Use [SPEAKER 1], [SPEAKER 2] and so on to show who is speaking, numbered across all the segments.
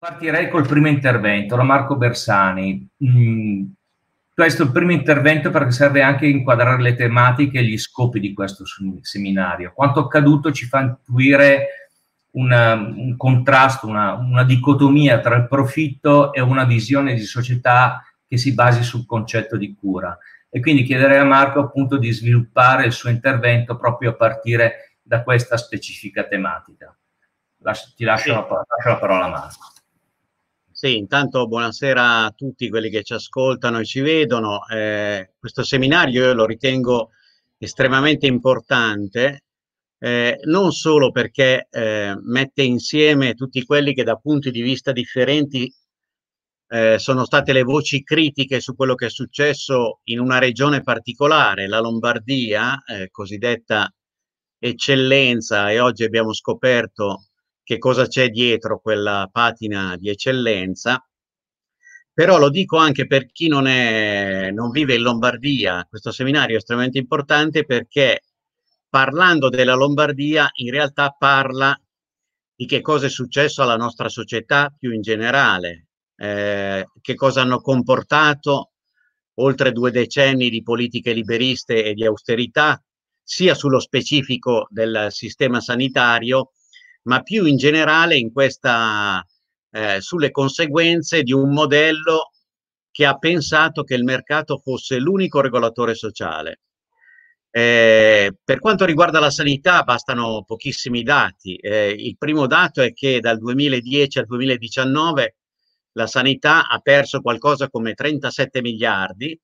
[SPEAKER 1] Partirei col primo intervento, da Marco Bersani. Mm, questo è il primo intervento perché serve anche a inquadrare le tematiche e gli scopi di questo seminario. Quanto accaduto ci fa intuire una, un contrasto, una, una dicotomia tra il profitto e una visione di società che si basi sul concetto di cura. E quindi chiederei a Marco appunto di sviluppare il suo intervento proprio a partire da questa specifica tematica. Lascio, ti lascio, sì. la, lascio la parola a Marco. Sì, intanto buonasera a tutti quelli che ci ascoltano e ci vedono. Eh, questo seminario io lo ritengo estremamente importante, eh, non solo perché eh, mette insieme tutti quelli che da punti di vista differenti eh, sono state le voci critiche su quello che è successo in una regione particolare, la Lombardia, eh, cosiddetta eccellenza, e oggi abbiamo scoperto che cosa c'è dietro quella patina di eccellenza, però lo dico anche per chi non, è, non vive in Lombardia, questo seminario è estremamente importante perché parlando della Lombardia in realtà parla di che cosa è successo alla nostra società più in generale, eh, che cosa hanno comportato oltre due decenni di politiche liberiste e di austerità, sia sullo specifico del sistema sanitario, ma più in generale in questa, eh, sulle conseguenze di un modello che ha pensato che il mercato fosse l'unico regolatore sociale. Eh, per quanto riguarda la sanità bastano pochissimi dati. Eh, il primo dato è che dal 2010 al 2019 la sanità ha perso qualcosa come 37 miliardi,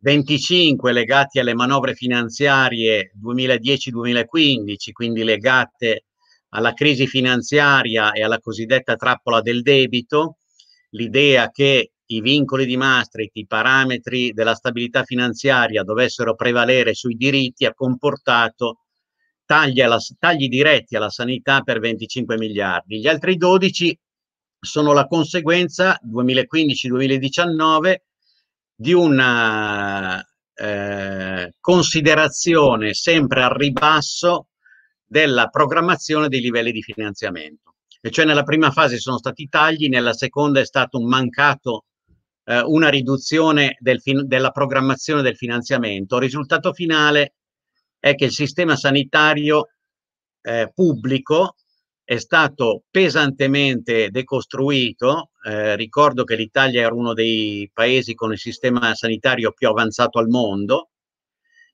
[SPEAKER 1] 25 legati alle manovre finanziarie 2010-2015, quindi legate alla crisi finanziaria e alla cosiddetta trappola del debito, l'idea che i vincoli di Maastricht, i parametri della stabilità finanziaria dovessero prevalere sui diritti ha comportato tagli, alla, tagli diretti alla sanità per 25 miliardi. Gli altri 12 sono la conseguenza 2015-2019 di una eh, considerazione sempre al ribasso della programmazione dei livelli di finanziamento. E cioè nella prima fase sono stati tagli, nella seconda è stato un mancato eh, una riduzione del della programmazione del finanziamento. Il risultato finale è che il sistema sanitario eh, pubblico è stato pesantemente decostruito. Eh, ricordo che l'Italia era uno dei paesi con il sistema sanitario più avanzato al mondo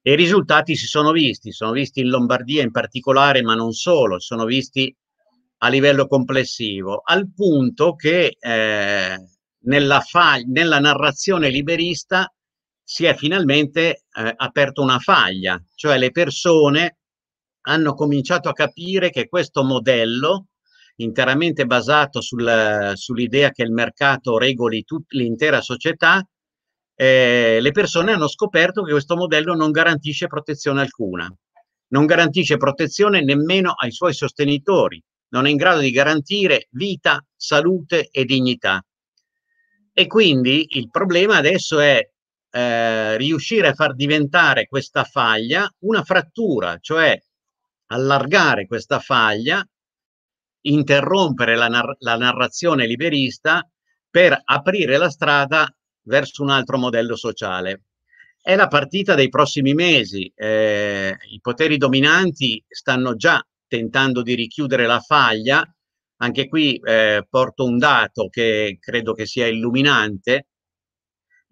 [SPEAKER 1] e i risultati si sono visti, sono visti in Lombardia in particolare, ma non solo, sono visti a livello complessivo, al punto che eh, nella, fag- nella, narrazione liberista si è finalmente eh, aperta una faglia, cioè le persone hanno cominciato a capire che questo modello, interamente basato sul, sull'idea che il mercato regoli tut- l'intera società, eh, le persone hanno scoperto che questo modello non garantisce protezione alcuna, non garantisce protezione nemmeno ai suoi sostenitori, non è in grado di garantire vita, salute e dignità. E quindi il problema adesso è eh, riuscire a far diventare questa faglia una frattura, cioè allargare questa faglia, interrompere la, nar- la narrazione liberista per aprire la strada verso un altro modello sociale. È la partita dei prossimi mesi. Eh, I poteri dominanti stanno già tentando di richiudere la faglia. Anche qui eh, porto un dato che credo che sia illuminante.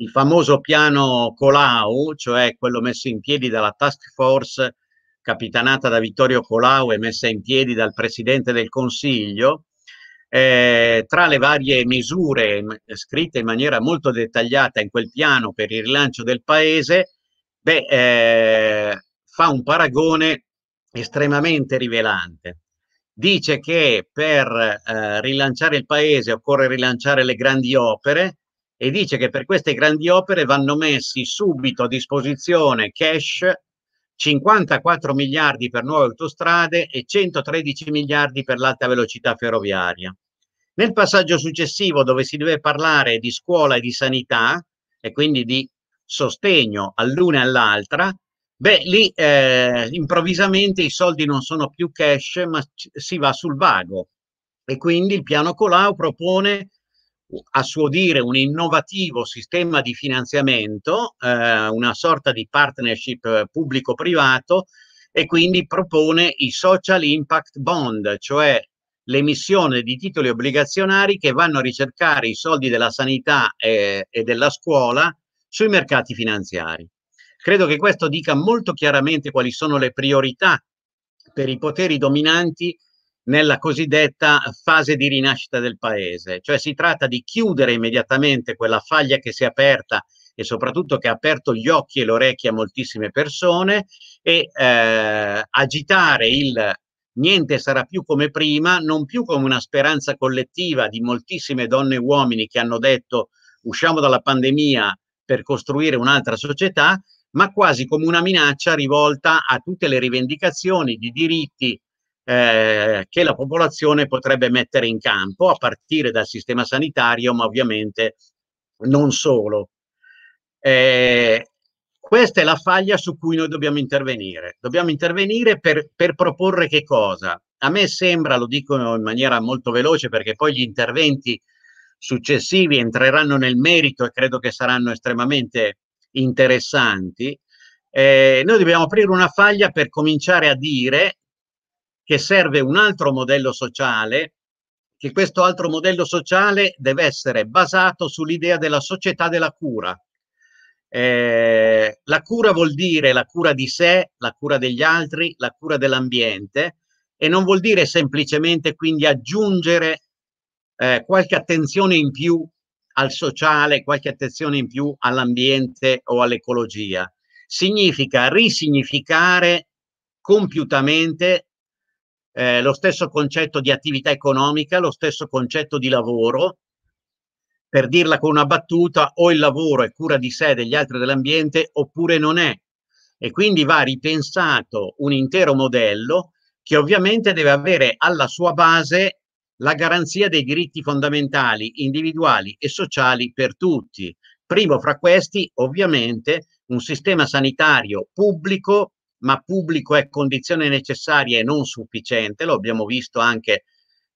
[SPEAKER 1] Il famoso piano Colau, cioè quello messo in piedi dalla task force capitanata da Vittorio Colau e messa in piedi dal Presidente del Consiglio, eh, tra le varie misure scritte in maniera molto dettagliata in quel piano per il rilancio del paese, beh, eh, fa un paragone estremamente rivelante. Dice che per eh, rilanciare il paese occorre rilanciare le grandi opere e dice che per queste grandi opere vanno messi subito a disposizione cash 54 miliardi per nuove autostrade e 113 miliardi per l'alta velocità ferroviaria. Nel passaggio successivo, dove si deve parlare di scuola e di sanità, e quindi di sostegno all'una e all'altra, beh, lì eh, improvvisamente i soldi non sono più cash, ma si va sul vago. E quindi il piano Colau propone a suo dire un innovativo sistema di finanziamento, eh, una sorta di partnership eh, pubblico-privato e quindi propone i social impact bond, cioè l'emissione di titoli obbligazionari che vanno a ricercare i soldi della sanità e, eh, e della scuola sui mercati finanziari. Credo che questo dica molto chiaramente quali sono le priorità per i poteri dominanti nella cosiddetta fase di rinascita del paese, cioè si tratta di chiudere immediatamente quella faglia che si è aperta e soprattutto che ha aperto gli occhi e le orecchie a moltissime persone e eh, agitare il niente sarà più come prima, non più come una speranza collettiva di moltissime donne e uomini che hanno detto usciamo dalla pandemia per costruire un'altra società, ma quasi come una minaccia rivolta a tutte le rivendicazioni di diritti eh, che la popolazione potrebbe mettere in campo a partire dal sistema sanitario, ma ovviamente non solo. Eh, questa è la faglia su cui noi dobbiamo intervenire. Dobbiamo intervenire per, per, proporre che cosa? A me sembra, lo dico in maniera molto veloce perché poi gli interventi successivi entreranno nel merito e credo che saranno estremamente interessanti, eh, noi dobbiamo aprire una faglia per cominciare a dire che serve un altro modello sociale, che questo altro modello sociale deve essere basato sull'idea della società della cura. Eh, la cura vuol dire la cura di sé, la cura degli altri, la cura dell'ambiente e non vuol dire semplicemente quindi aggiungere eh, qualche attenzione in più al sociale, qualche attenzione in più all'ambiente o all'ecologia. Significa risignificare compiutamente eh, lo stesso concetto di attività economica, lo stesso concetto di lavoro. Per dirla con una battuta, o il lavoro è cura di sé, degli altri dell'ambiente, oppure non è. E quindi va ripensato un intero modello che ovviamente deve avere alla sua base la garanzia dei diritti fondamentali individuali e sociali per tutti. Primo fra questi, ovviamente, un sistema sanitario pubblico ma pubblico è condizione necessaria e non sufficiente, lo abbiamo visto anche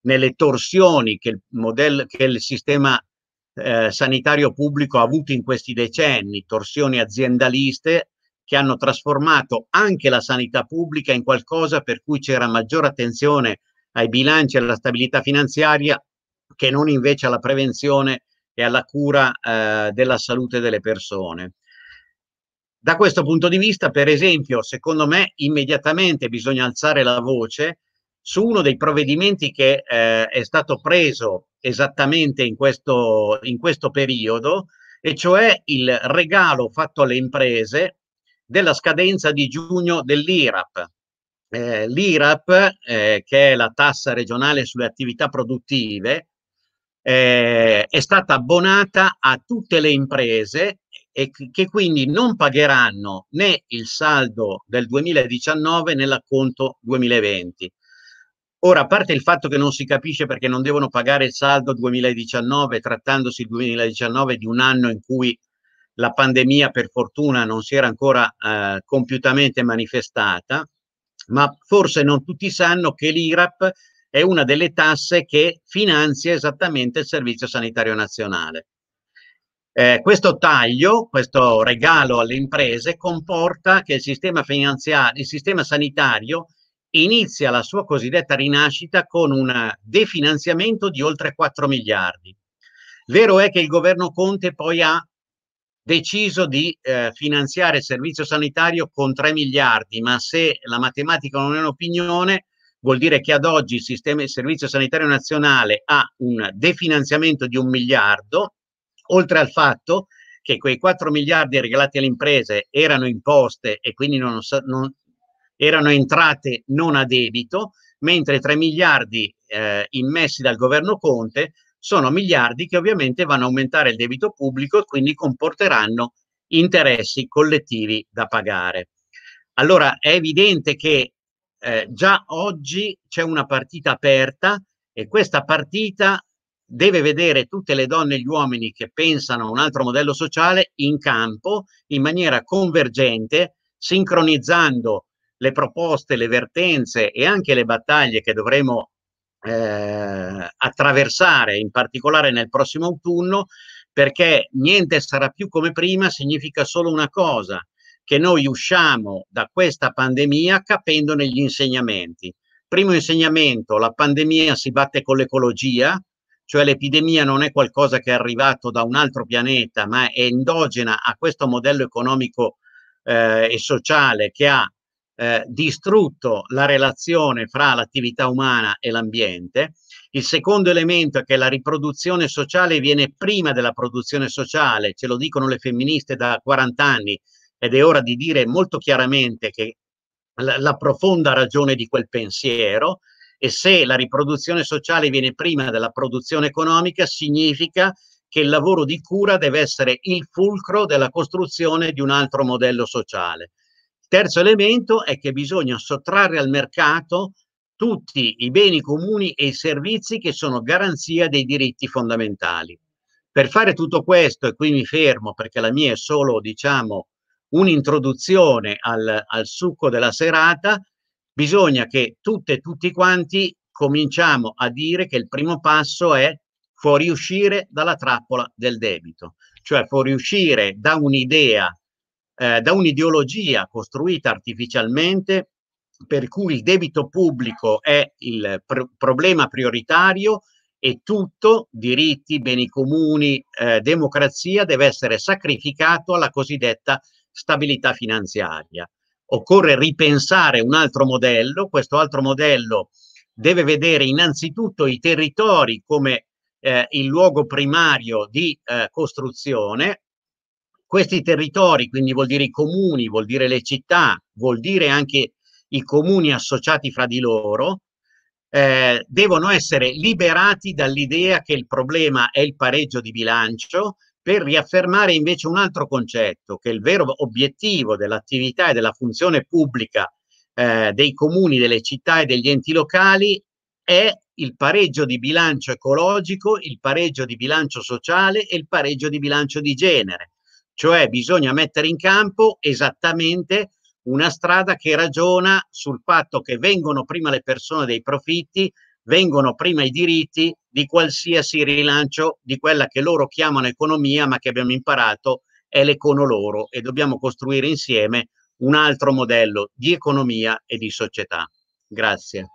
[SPEAKER 1] nelle torsioni che il, modello, che il sistema eh, sanitario pubblico ha avuto in questi decenni, torsioni aziendaliste che hanno trasformato anche la sanità pubblica in qualcosa per cui c'era maggiore attenzione ai bilanci e alla stabilità finanziaria che non invece alla prevenzione e alla cura eh, della salute delle persone. Da questo punto di vista, per esempio, secondo me immediatamente bisogna alzare la voce su uno dei provvedimenti che eh, è stato preso esattamente in questo, in questo periodo, e cioè il regalo fatto alle imprese della scadenza di giugno dell'IRAP. Eh, L'IRAP, eh, che è la tassa regionale sulle attività produttive, eh, è stata abbonata a tutte le imprese e che quindi non pagheranno né il saldo del 2019 né l'acconto 2020. Ora, a parte il fatto che non si capisce perché non devono pagare il saldo 2019, trattandosi il 2019 di un anno in cui la pandemia per fortuna non si era ancora eh, compiutamente manifestata, ma forse non tutti sanno che l'IRAP è una delle tasse che finanzia esattamente il Servizio Sanitario Nazionale. Eh, questo taglio, questo regalo alle imprese comporta che il sistema, il sistema sanitario inizia la sua cosiddetta rinascita con un definanziamento di oltre 4 miliardi. Vero è che il governo Conte poi ha deciso di eh, finanziare il servizio sanitario con 3 miliardi, ma se la matematica non è un'opinione, vuol dire che ad oggi il, sistema, il servizio sanitario nazionale ha un definanziamento di un miliardo oltre al fatto che quei 4 miliardi regalati alle imprese erano imposte e quindi non, non, erano entrate non a debito, mentre 3 miliardi eh, immessi dal governo Conte sono miliardi che ovviamente vanno a aumentare il debito pubblico e quindi comporteranno interessi collettivi da pagare. Allora è evidente che eh, già oggi c'è una partita aperta e questa partita deve vedere tutte le donne e gli uomini che pensano a un altro modello sociale in campo in maniera convergente, sincronizzando le proposte, le vertenze e anche le battaglie che dovremo eh, attraversare, in particolare nel prossimo autunno, perché niente sarà più come prima significa solo una cosa, che noi usciamo da questa pandemia capendo negli insegnamenti. Primo insegnamento, la pandemia si batte con l'ecologia, cioè l'epidemia non è qualcosa che è arrivato da un altro pianeta, ma è endogena a questo modello economico eh, e sociale che ha eh, distrutto la relazione fra l'attività umana e l'ambiente. Il secondo elemento è che la riproduzione sociale viene prima della produzione sociale, ce lo dicono le femministe da 40 anni ed è ora di dire molto chiaramente che la, la profonda ragione di quel pensiero e se la riproduzione sociale viene prima della produzione economica significa che il lavoro di cura deve essere il fulcro della costruzione di un altro modello sociale. terzo elemento è che bisogna sottrarre al mercato tutti i beni comuni e i servizi che sono garanzia dei diritti fondamentali. Per fare tutto questo, e qui mi fermo perché la mia è solo, diciamo, un'introduzione al, al succo della serata, bisogna che tutte e tutti quanti cominciamo a dire che il primo passo è fuoriuscire dalla trappola del debito, cioè fuoriuscire da un'idea, eh, da un'ideologia costruita artificialmente per cui il debito pubblico è il pr- problema prioritario e tutto, diritti, beni comuni, eh, democrazia, deve essere sacrificato alla cosiddetta stabilità finanziaria occorre ripensare un altro modello, questo altro modello deve vedere innanzitutto i territori come eh, il luogo primario di eh, costruzione, questi territori, quindi vuol dire i comuni, vuol dire le città, vuol dire anche i comuni associati fra di loro, eh, devono essere liberati dall'idea che il problema è il pareggio di bilancio per riaffermare invece un altro concetto, che il vero obiettivo dell'attività e della funzione pubblica eh, dei comuni, delle città e degli enti locali è il pareggio di bilancio ecologico, il pareggio di bilancio sociale e il pareggio di bilancio di genere. Cioè bisogna mettere in campo esattamente una strada che ragiona sul fatto che vengono prima le persone dei profitti vengono prima i diritti di qualsiasi rilancio di quella che loro chiamano economia, ma che abbiamo imparato è l'econo loro e dobbiamo costruire insieme un altro modello di economia e di società. Grazie.